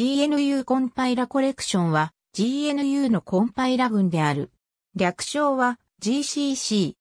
GNU コンパイラコレクションは GNU のコンパイラ群である。略称は GCC。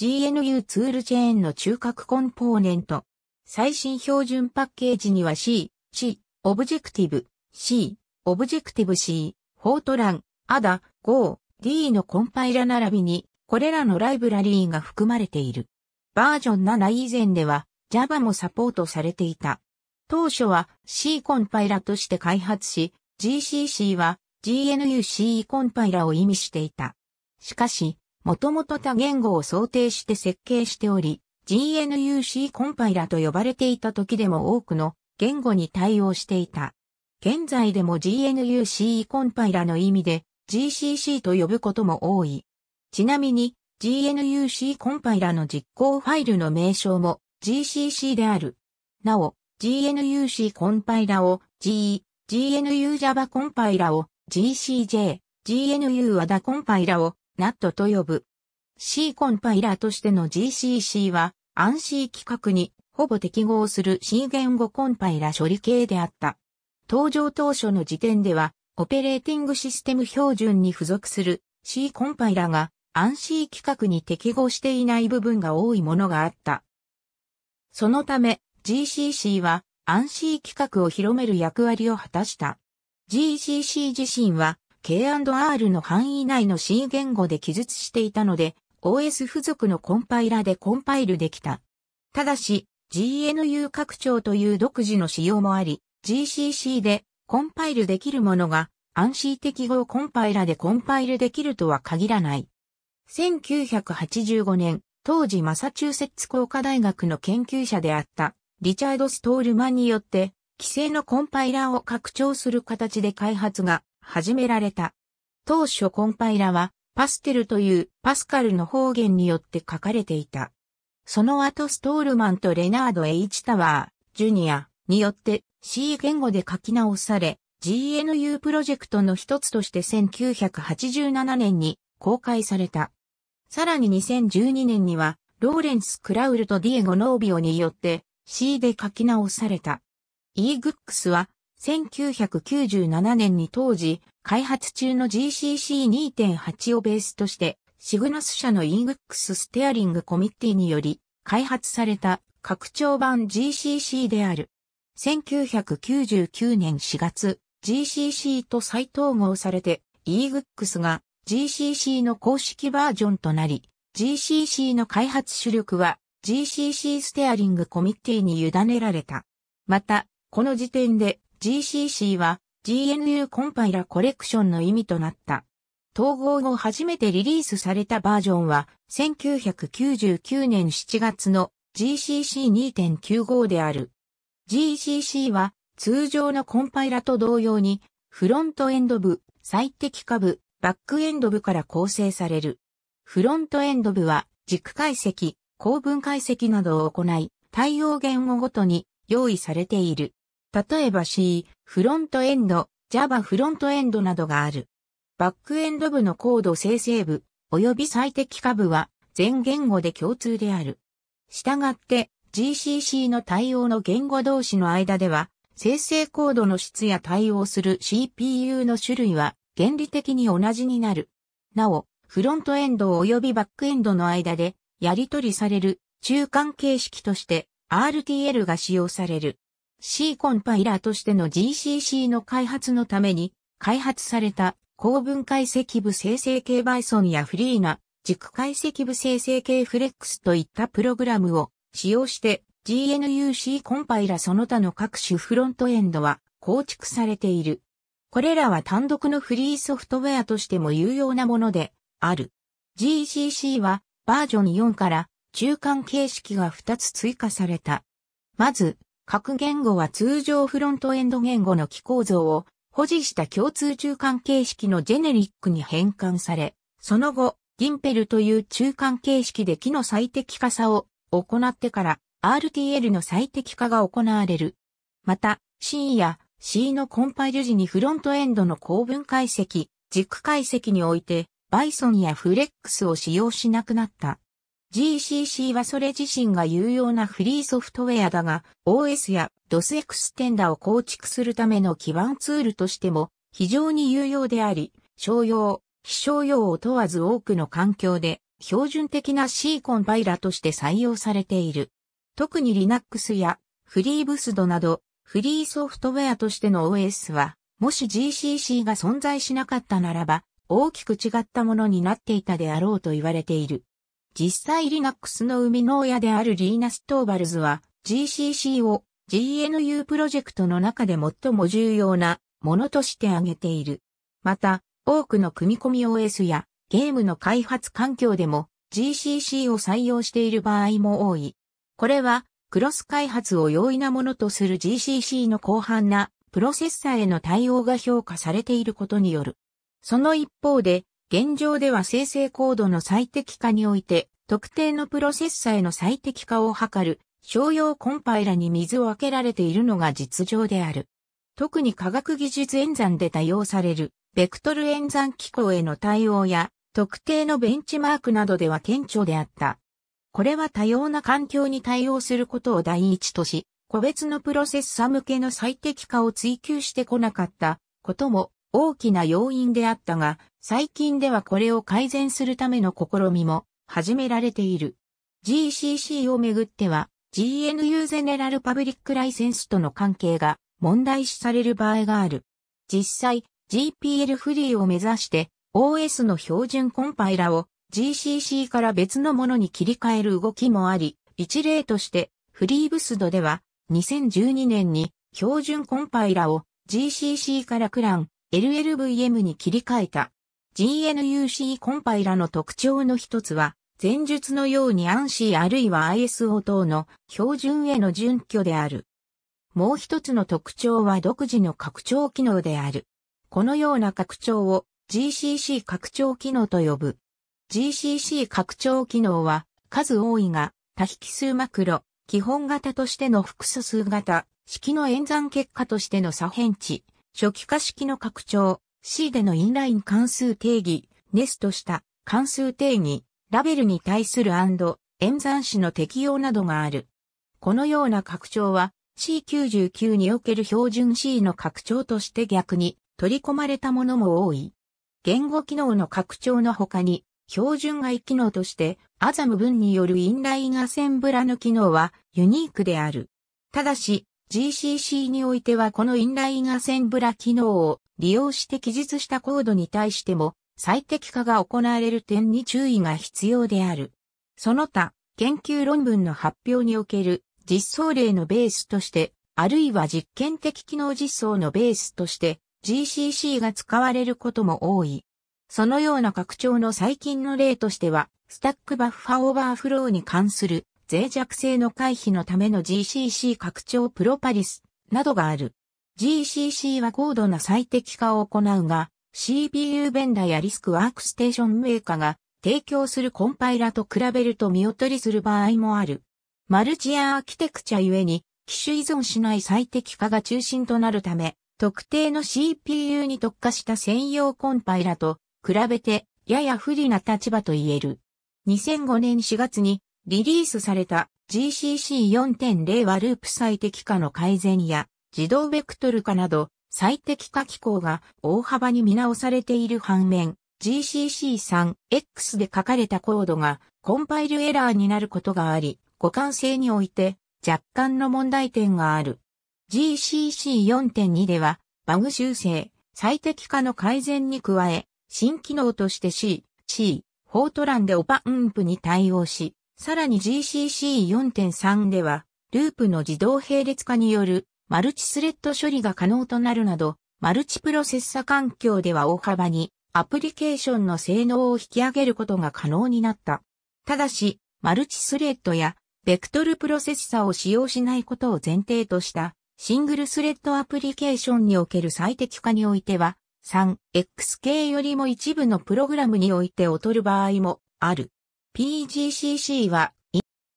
GNU ツールチェーンの中核コンポーネント。最新標準パッケージには C、C、オブジェクティブ、C、オブジェクティブ C、フォートラン、ADA、Go、D のコンパイラ並びに、これらのライブラリーが含まれている。バージョン7以前では Java もサポートされていた。当初は C コンパイラとして開発し、GCC は GNU-C コンパイラを意味していた。しかし、もともと多言語を想定して設計しており、GNU-C コンパイラと呼ばれていた時でも多くの言語に対応していた。現在でも GNU-C コンパイラの意味で GCC と呼ぶことも多い。ちなみに GNU-C コンパイラの実行ファイルの名称も GCC である。なお、GNUC コンパイラを GE、GNU Java コンパイラを GCJ、GNU ADA コンパイラを NAT と呼ぶ。C コンパイラとしての GCC は a n s 規格にほぼ適合する C 言語コンパイラ処理系であった。登場当初の時点では、オペレーティングシステム標準に付属する C コンパイラが a n s 規格に適合していない部分が多いものがあった。そのため、GCC は、アンシー企画を広める役割を果たした。GCC 自身は、K&R の範囲内の C 言語で記述していたので、OS 付属のコンパイラでコンパイルできた。ただし、GNU 拡張という独自の仕様もあり、GCC でコンパイルできるものが、アンシー適合コンパイラでコンパイルできるとは限らない。1985年、当時マサチューセッツ工科大学の研究者であったリチャード・ストールマンによって、規制のコンパイラーを拡張する形で開発が始められた。当初コンパイラは、パステルというパスカルの方言によって書かれていた。その後ストールマンとレナード・エイチ・タワー、ジュニアによって C 言語で書き直され、GNU プロジェクトの一つとして1987年に公開された。さらに2012年には、ローレンス・クラウルとディエゴ・ノービオによって C で書き直された。e グックスは1997年に当時開発中の GCC2.8 をベースとしてシグナス社の EGUX ステアリングコミッティにより開発された拡張版 GCC である。1999年4月 GCC と再統合されて EGUX が GCC の公式バージョンとなり GCC の開発主力は GCC ステアリングコミッティに委ねられた。また、この時点で GCC は GNU コンパイラコレクションの意味となった。統合後初めてリリースされたバージョンは1999年7月の GCC2.95 である。GCC は通常のコンパイラと同様にフロントエンド部、最適化部、バックエンド部から構成される。フロントエンド部は軸解析、構文解析などを行い、対応言語ごとに用意されている。例えば C、フロントエンド、Java フロントエンドなどがある。バックエンド部のコード生成部、及び最適化部は全言語で共通である。したがって GCC の対応の言語同士の間では、生成コードの質や対応する CPU の種類は原理的に同じになる。なお、フロントエンド及びバックエンドの間でやり取りされる中間形式として RTL が使用される。C コンパイラーとしての GCC の開発のために開発された高分解析部生成系バイソンやフリーな軸解析部生成系フレックスといったプログラムを使用して GNUC コンパイラその他の各種フロントエンドは構築されている。これらは単独のフリーソフトウェアとしても有用なものである。GCC はバージョン4から中間形式が2つ追加された。まず、各言語は通常フロントエンド言語の機構像を保持した共通中間形式のジェネリックに変換され、その後、ギンペルという中間形式で機の最適化さを行ってから RTL の最適化が行われる。また、C や C のコンパイル時にフロントエンドの構文解析、軸解析においてバイソンやフレックスを使用しなくなった。GCC はそれ自身が有用なフリーソフトウェアだが、OS や DOS エクステンダを構築するための基盤ツールとしても非常に有用であり、商用、非商用を問わず多くの環境で標準的な C コンパイラとして採用されている。特に Linux や FreeBSD などフリーソフトウェアとしての OS は、もし GCC が存在しなかったならば、大きく違ったものになっていたであろうと言われている。実際リナックスの生みの親であるリーナス・トーバルズは GCC を GNU プロジェクトの中で最も重要なものとして挙げている。また、多くの組み込み OS やゲームの開発環境でも GCC を採用している場合も多い。これは、クロス開発を容易なものとする GCC の広範なプロセッサーへの対応が評価されていることによる。その一方で、現状では生成コードの最適化において、特定のプロセッサへの最適化を図る、商用コンパイラに水をあけられているのが実情である。特に科学技術演算で多用される、ベクトル演算機構への対応や、特定のベンチマークなどでは顕著であった。これは多様な環境に対応することを第一とし、個別のプロセッサ向けの最適化を追求してこなかったことも大きな要因であったが、最近ではこれを改善するための試みも始められている。GCC をめぐっては、GNU ゼネラルパブリックライセンスとの関係が問題視される場合がある。実際、GPL フリーを目指して OS の標準コンパイラを GCC から別のものに切り替える動きもあり、一例としてフリーブスドでは2012年に標準コンパイラを GCC からクラン LLVM に切り替えた。GNUC コンパイラの特徴の一つは、前述のように ANSI あるいは ISO 等の標準への準拠である。もう一つの特徴は独自の拡張機能である。このような拡張を GCC 拡張機能と呼ぶ。GCC 拡張機能は数多いが多引数マクロ、基本型としての複素数型、式の演算結果としての左辺値、初期化式の拡張、C でのインライン関数定義、ネストした関数定義、ラベルに対する演算子の適用などがある。このような拡張は C99 における標準 C の拡張として逆に取り込まれたものも多い。言語機能の拡張の他に、標準外機能として、アザム文によるインラインアセンブラの機能はユニークである。ただし、GCC においてはこのインラインアセンブラ機能を利用して記述したコードに対しても最適化が行われる点に注意が必要である。その他、研究論文の発表における実装例のベースとして、あるいは実験的機能実装のベースとして GCC が使われることも多い。そのような拡張の最近の例としては、スタックバッファーオーバーフローに関する脆弱性の回避のための GCC 拡張プロパリスなどがある。GCC は高度な最適化を行うが、CPU ベンダーやリスクワークステーションメーカーが提供するコンパイラと比べると見劣りする場合もある。マルチアーキテクチャゆえに、機種依存しない最適化が中心となるため、特定の CPU に特化した専用コンパイラと比べてやや不利な立場と言える。2005年4月にリリースされた GCC4.0 はループ最適化の改善や自動ベクトル化など最適化機構が大幅に見直されている反面 GCC3X で書かれたコードがコンパイルエラーになることがあり互換性において若干の問題点がある。GCC4.2 ではバグ修正、最適化の改善に加え新機能として C、C、フォートランでオパンプに対応し、さらに GCC4.3 では、ループの自動並列化によるマルチスレッド処理が可能となるなど、マルチプロセッサ環境では大幅にアプリケーションの性能を引き上げることが可能になった。ただし、マルチスレッドやベクトルプロセッサを使用しないことを前提としたシングルスレッドアプリケーションにおける最適化においては 3X 系よりも一部のプログラムにおいて劣る場合もある。PGCC は、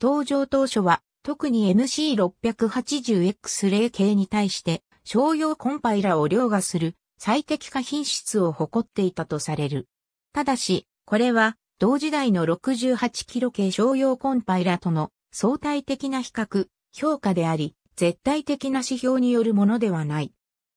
登場当初は、特に NC680X0 系に対して、商用コンパイラを凌駕する最適化品質を誇っていたとされる。ただし、これは、同時代の68キロ系商用コンパイラとの相対的な比較、評価であり、絶対的な指標によるものではない。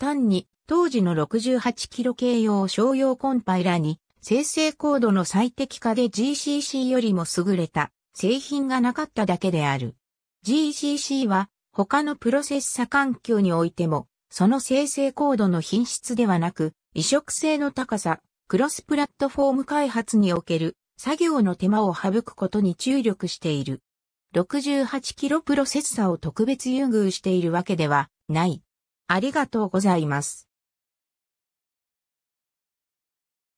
単に、当時の68キロ系用商用コンパイラに生成コードの最適化で GCC よりも優れた製品がなかっただけである。GCC は他のプロセッサ環境においても、その生成コードの品質ではなく、移植性の高さ、クロスプラットフォーム開発における作業の手間を省くことに注力している。68キロプロセッサを特別優遇しているわけではない。ありがとうございます。